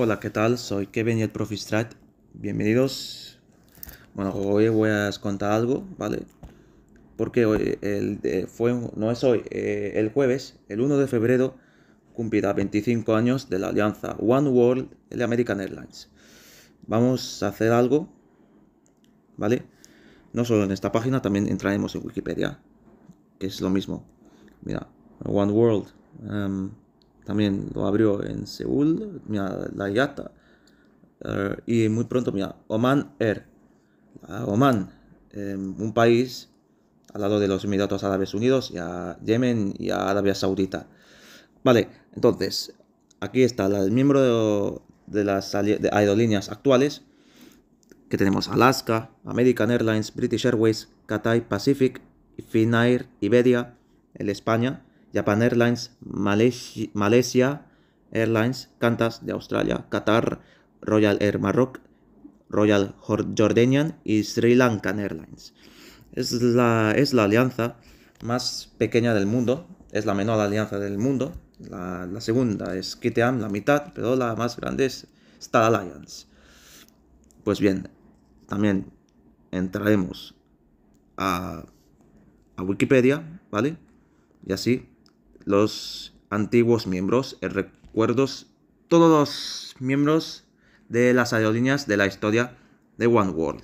Hola, ¿qué tal? Soy Kevin y el Profistrat. Bienvenidos. Bueno, hoy voy a contar algo, ¿vale? Porque hoy, el, eh, fue, no es hoy, eh, el jueves, el 1 de febrero, cumplirá 25 años de la alianza One World de American Airlines. Vamos a hacer algo, ¿vale? No solo en esta página, también entraremos en Wikipedia, que es lo mismo. Mira, One World. Em, también lo abrió en Seúl, la IATA. Eh, y muy pronto, mira, Oman Air. Oman, em, un país al lado de los Emiratos Árabes Unidos, y a Yemen y a Arabia Saudita. Vale, entonces, aquí está el miembro de, las aerolíneas actuales, que tenemos Alaska, American Airlines, British Airways, Cathay Pacific, Finnair, Iberia, el España, Japan Airlines, Malaysia, Airlines, Qantas de Australia, Qatar, Royal Air Maroc, Royal Jordanian y Sri Lankan Airlines. Es la, es la alianza más pequeña del mundo, es la menor alianza del mundo. La, segunda es Kiteam, la mitad, pero la más grande es Star Alliance. Pues bien, también entraremos a, a Wikipedia, ¿vale? Y así los antiguos miembros, eh, recuerdos, todos los miembros de las aerolíneas de la historia de One World.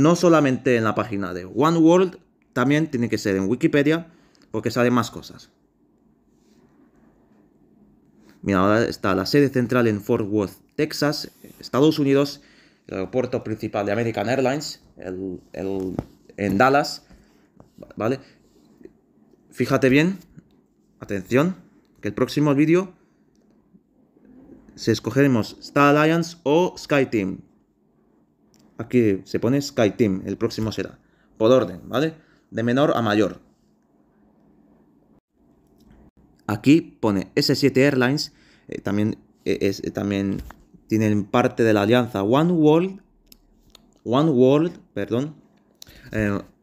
No solamente en la página de One World, también tiene que ser en Wikipedia, porque sale más cosas. Mira, ahora está la sede central en Fort Worth, Texas, Estados Unidos, el aeropuerto principal de American Airlines, en Dallas, ¿vale? Fíjate bien, atención, que el próximo vídeo se escogeremos Star Alliance o Sky Team. Aquí se pone Sky Team, el próximo será. Por orden, ¿vale? De menor a mayor. Aquí pone S7 Airlines, eh, también, eh, es, eh, también tienen parte de la alianza One World, One World, perdón,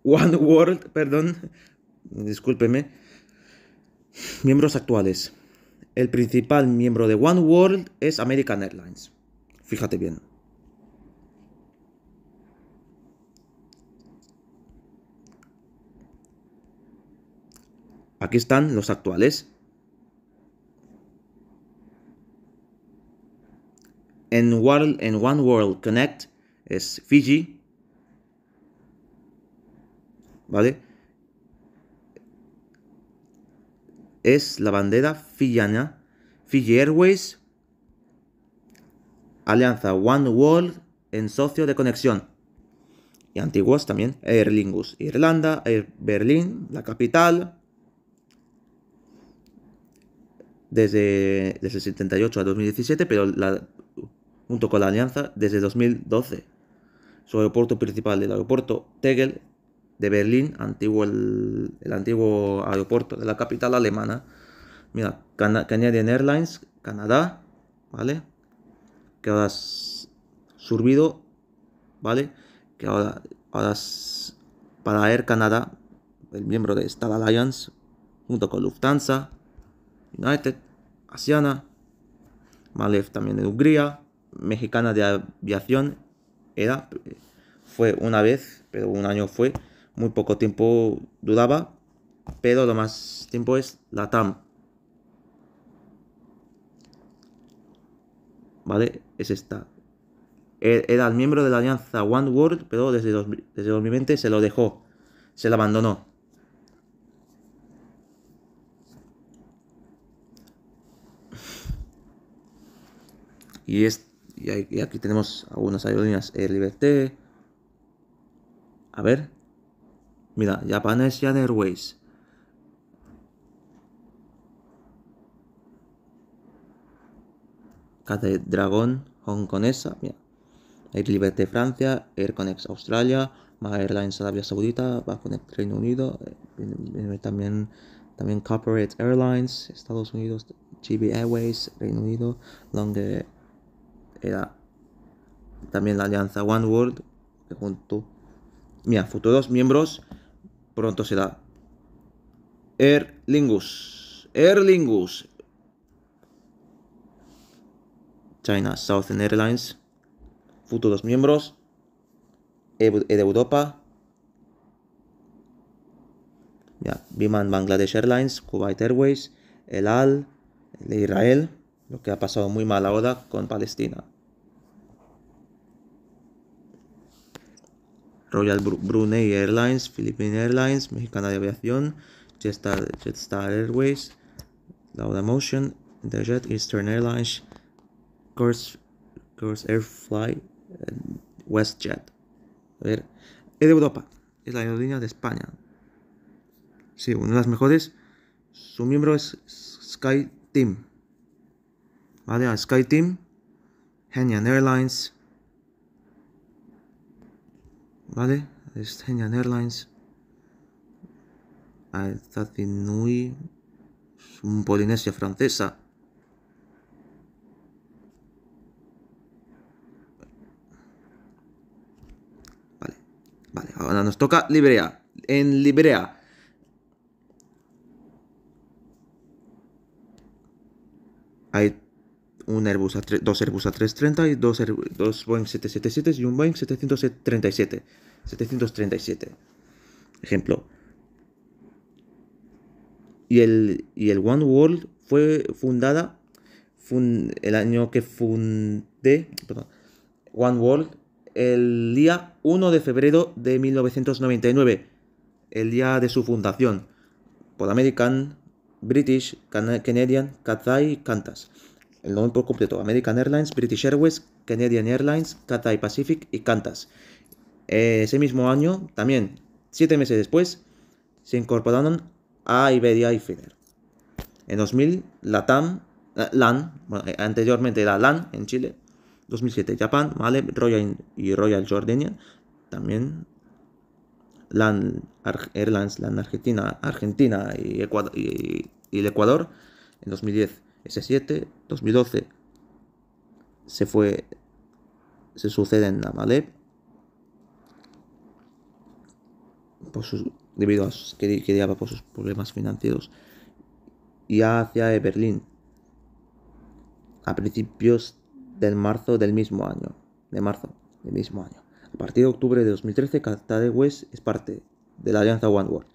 One World, perdón, discúlpeme, miembros actuales. El principal miembro de One World es American Airlines. Fíjate bien. Aquí están los actuales. En, World, en One World Connect es Fiji. ¿Vale? es la bandera Fijiana Fiji Airways, Alianza One World en socio de conexión. Y antiguos también, Aer Lingus, Irlanda, Berlín, la capital. Desde, el 78 a 2017, pero junto con la alianza desde 2012. Su aeropuerto principal, el aeropuerto Tegel, de Berlín, antiguo el, antiguo aeropuerto de la capital alemana. Mira, Canadian Airlines, Canadá, ¿vale? Que ahora has surbido, ¿vale? Que ahora, para Air Canada, el miembro de Star Alliance, junto con Lufthansa, United, Asiana, Malev también de Hungría, Mexicana de Aviación, era, eh, fue una vez, pero un año fue muy poco tiempo duraba, pero lo más tiempo es la TAM. ¿Vale? Es esta. E-, era el miembro de la alianza One World, pero desde, 2020 se lo dejó, se lo abandonó. Y, es, y, aquí tenemos algunas aerolíneas, Liberté. A ver, Mira, Japanese Airways. Dragón Hong mira. Air Liberty Francia, Air Connect Australia, más Airlines Arabia Saudita, más Connect Reino Unido, eh, también, también Corporate Airlines, Estados Unidos, GB Airways, Reino Unido, donde era también la alianza One World, que junto. Mira, futuros miembros pronto se da. Air Lingus. China Southern Airlines. Futuros miembros. de Europa. Ya, Biman Bangladesh Airlines, Kuwait Airways, El Al, el Israel, lo que ha pasado muy mal ahora con Palestina. Royal Brunei Airlines, Philippine Airlines, Mexicana de Aviación, Jetstar, Airways, Lauda Motion, Interjet, Eastern Airlines, Course, Airfly, WestJet. A ver, es de Europa, es la aerolínea de España. Sí, una de las mejores. Su miembro es Sky Team. ¿Vale? Sky Team, Henian Airlines, ¿Vale? Es Hainan Airlines. Alzacinui. Ah, es un Polinesia francesa. Vale. Vale, ahora nos toca Librea. En Librea. Hay un Airbus a dos Airbus A330 y dos, Boeing 777 y un Boeing 737. 737. Ejemplo. Y el, el One World fue fundada el año que fundé One World el día 1 de febrero de 1999, el día de su fundación, por American, British, Canadian, Cathay y el nombre completo, American Airlines, British Airways, Canadian Airlines, Cathay Pacific y Qantas. Ese mismo año, también siete meses después, se incorporaron a Iberia y Finnair. En 2000, Latam, eh, LAN, eh, anteriormente era LAN en Chile, 2007 Japan, Maleb, Royal y Royal Jordania, también LAN Airlines, LAN Argentina, Argentina y, y el Ecuador en 2010. S7, 2012 se fue, se sucede en por sus, debido a sus, que, por sus problemas financieros, y hacia Berlín, a principios del marzo del mismo año, de marzo del mismo año. A partir de octubre de 2013, Qatar West es parte de la alianza One World.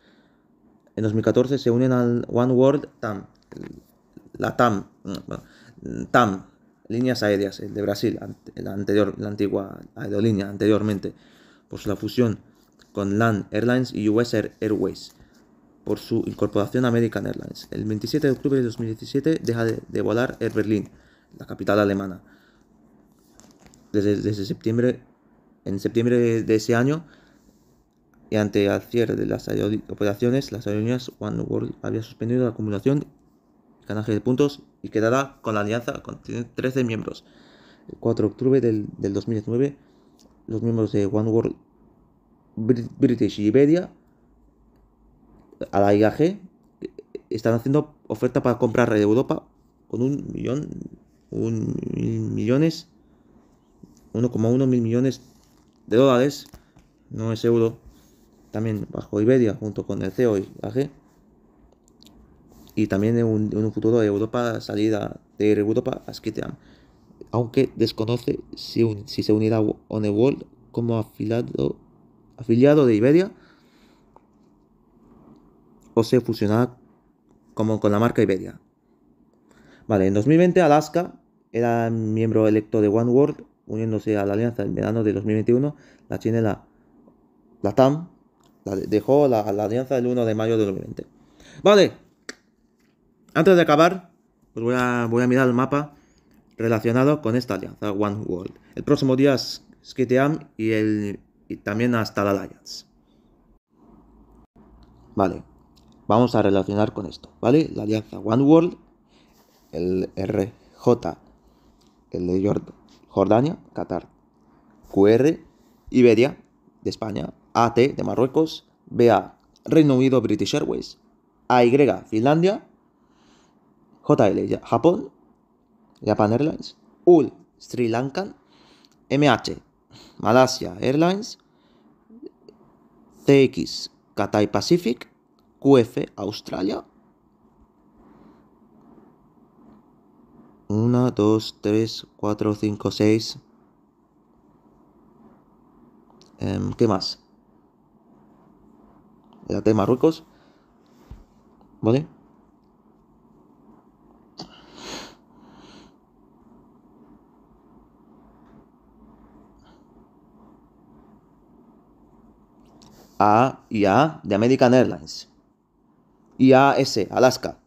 En 2014 se unen al One World TAM, la TAM, líneas aéreas, el de Brasil, la, anterior, la antigua aerolínea anteriormente, por su fusión con LAN Airlines y US Airways, por su incorporación a American Airlines. El 27 de octubre de 2017 deja de, volar Air Berlin, la capital alemana. Desde, septiembre, en septiembre de ese año, y ante el cierre de las operaciones, las aerolíneas One World había suspendido la acumulación canaje de puntos y quedará con la alianza con 13 miembros. El 4 de octubre del, 2019, los miembros de One World British y Iberia a la IAG están haciendo oferta para comprar de Europa con un millón, un millones, 1,1 mil millones de dólares, no es euro, también bajo Iberia junto con el CEO y y también en un, futuro de Europa salida de Europa a Skitram, aunque desconoce si, si se unirá a world como afiliado, afiliado de Iberia o se fusionará como con la marca Iberia. Vale, en 2020 Alaska era miembro electo de One World, uniéndose a la alianza en verano de 2021. La China la, la TAM dejó la, la alianza el 1 de mayo de 2020. Vale, antes de acabar, pues voy a, mirar el mapa relacionado con esta alianza, One World. El próximo día es Skiteam y, el, y también hasta la Alliance. Vale, vamos a relacionar con esto, ¿vale? La alianza One World, el RJ, el de Jordania, Qatar, QR, Iberia, de España, AT, de Marruecos, BA, Reino Unido, British Airways, AY, Finlandia, JL, Japón, Japan Airlines, UL, Sri Lanka, MH, Malasia Airlines, CX, Cathay Pacific, QF, Australia. 1, 2, 3, 4, 5, 6. ¿Qué más? ¿Ya de Marruecos. ¿Vale? a A de American Airlines. IAS, Alaska.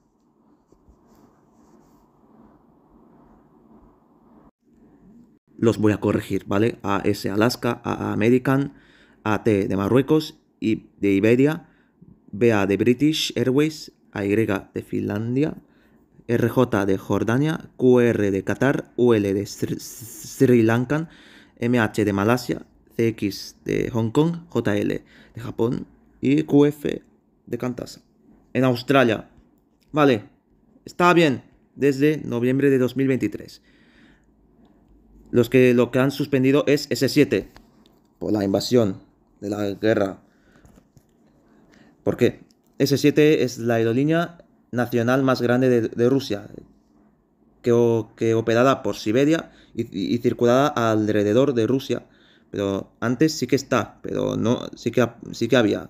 Los voy a corregir, ¿vale? AS Alaska, AA American, AT de Marruecos, y de Iberia, BA de British Airways, AY de Finlandia, RJ de Jordania, QR de Qatar, UL de Sri, Lanka. MH de Malasia, CX de Hong Kong, JL de Japón y QF de Kantas. En Australia. Vale, está bien, desde noviembre de 2023. Los que lo que han suspendido es S7 por la invasión de la guerra. ¿Por qué? S7 es la aerolínea nacional más grande de, Rusia, que, operada por Siberia y, y, circulada alrededor de Rusia pero antes sí que está, pero no, sí que, sí que había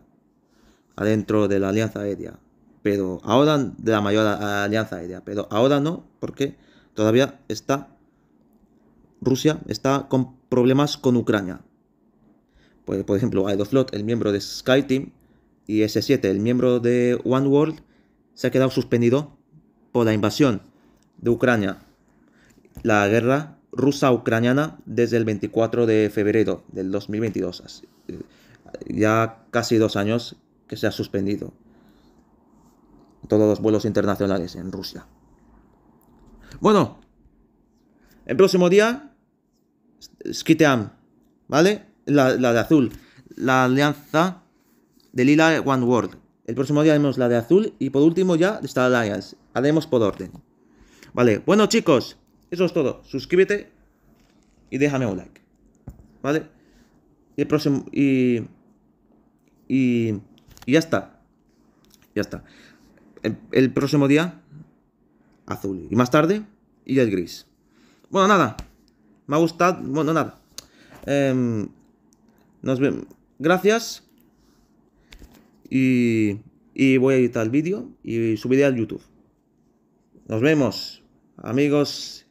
adentro de la alianza aérea, pero ahora de la mayor alianza aérea, pero ahora no, porque todavía está Rusia está con problemas con Ucrania. Pues, por ejemplo, Aeroflot, el miembro de SkyTeam, y S7, el miembro de OneWorld, se ha quedado suspendido por la invasión de Ucrania. La guerra rusa-ucraniana desde el 24 de febrero del 2022. Eh, ya casi dos años que se ha suspendido todos los vuelos internacionales en Rusia. Bueno, el próximo día, Skiteam, ¿vale? La, de azul, la alianza de Lila One World. El próximo día haremos la de azul y por último ya Star Alliance. Haremos por orden. Vale, bueno chicos, eso es todo. Suscríbete y déjame un like. ¿Vale? Y el próximo. Y. Y. ya está. Ya está. El, próximo día. Azul. Y más tarde. Y el gris. Bueno, nada. Me ha gustado. Bueno, nada. Em, nos vemos. Gracias. Y, y voy a editar el vídeo y subiré al YouTube. Nos vemos, amigos